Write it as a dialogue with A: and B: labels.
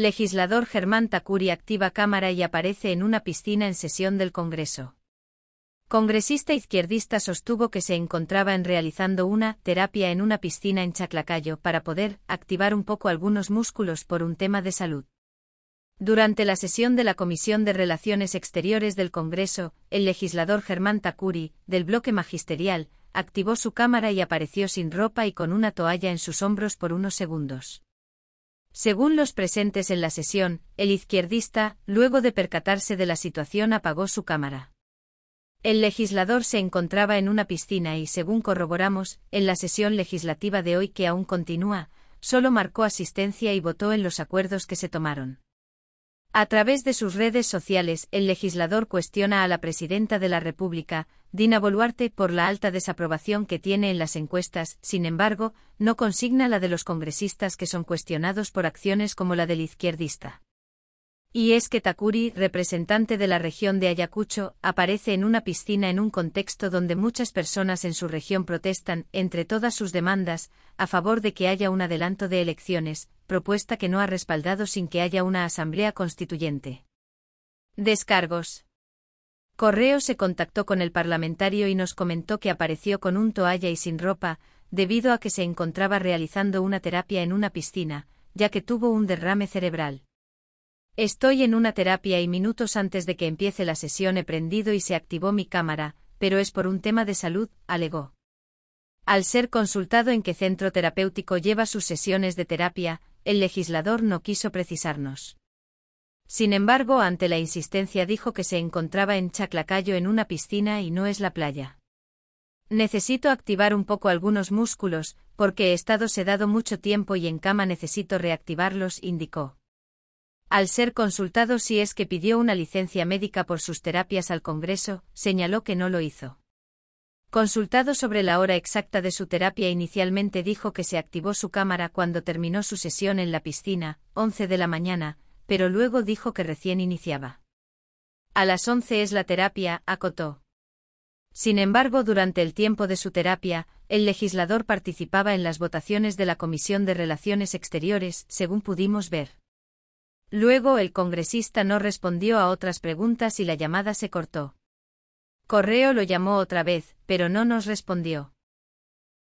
A: Legislador Germán Tacuri activa cámara y aparece en una piscina en sesión del Congreso. Congresista izquierdista sostuvo que se encontraba en realizando una terapia en una piscina en Chaclacayo para poder activar un poco algunos músculos por un tema de salud. Durante la sesión de la Comisión de Relaciones Exteriores del Congreso, el legislador Germán Tacuri, del bloque magisterial, activó su cámara y apareció sin ropa y con una toalla en sus hombros por unos segundos. Según los presentes en la sesión, el izquierdista, luego de percatarse de la situación, apagó su cámara. El legislador se encontraba en una piscina y, según corroboramos, en la sesión legislativa de hoy que aún continúa, solo marcó asistencia y votó en los acuerdos que se tomaron. A través de sus redes sociales, el legislador cuestiona a la presidenta de la República, Dina Boluarte, por la alta desaprobación que tiene en las encuestas, sin embargo, no consigna la de los congresistas que son cuestionados por acciones como la del izquierdista. Y es que Takuri, representante de la región de Ayacucho, aparece en una piscina en un contexto donde muchas personas en su región protestan, entre todas sus demandas, a favor de que haya un adelanto de elecciones, propuesta que no ha respaldado sin que haya una asamblea constituyente. Descargos. Correo se contactó con el parlamentario y nos comentó que apareció con un toalla y sin ropa, debido a que se encontraba realizando una terapia en una piscina, ya que tuvo un derrame cerebral. Estoy en una terapia y minutos antes de que empiece la sesión he prendido y se activó mi cámara, pero es por un tema de salud, alegó. Al ser consultado en qué centro terapéutico lleva sus sesiones de terapia, el legislador no quiso precisarnos. Sin embargo, ante la insistencia dijo que se encontraba en Chaclacayo en una piscina y no es la playa. Necesito activar un poco algunos músculos, porque he estado sedado mucho tiempo y en cama necesito reactivarlos, indicó. Al ser consultado si es que pidió una licencia médica por sus terapias al Congreso, señaló que no lo hizo. Consultado sobre la hora exacta de su terapia inicialmente dijo que se activó su cámara cuando terminó su sesión en la piscina, 11 de la mañana, pero luego dijo que recién iniciaba. A las 11 es la terapia, acotó. Sin embargo, durante el tiempo de su terapia, el legislador participaba en las votaciones de la Comisión de Relaciones Exteriores, según pudimos ver. Luego el congresista no respondió a otras preguntas y la llamada se cortó. Correo lo llamó otra vez, pero no nos respondió.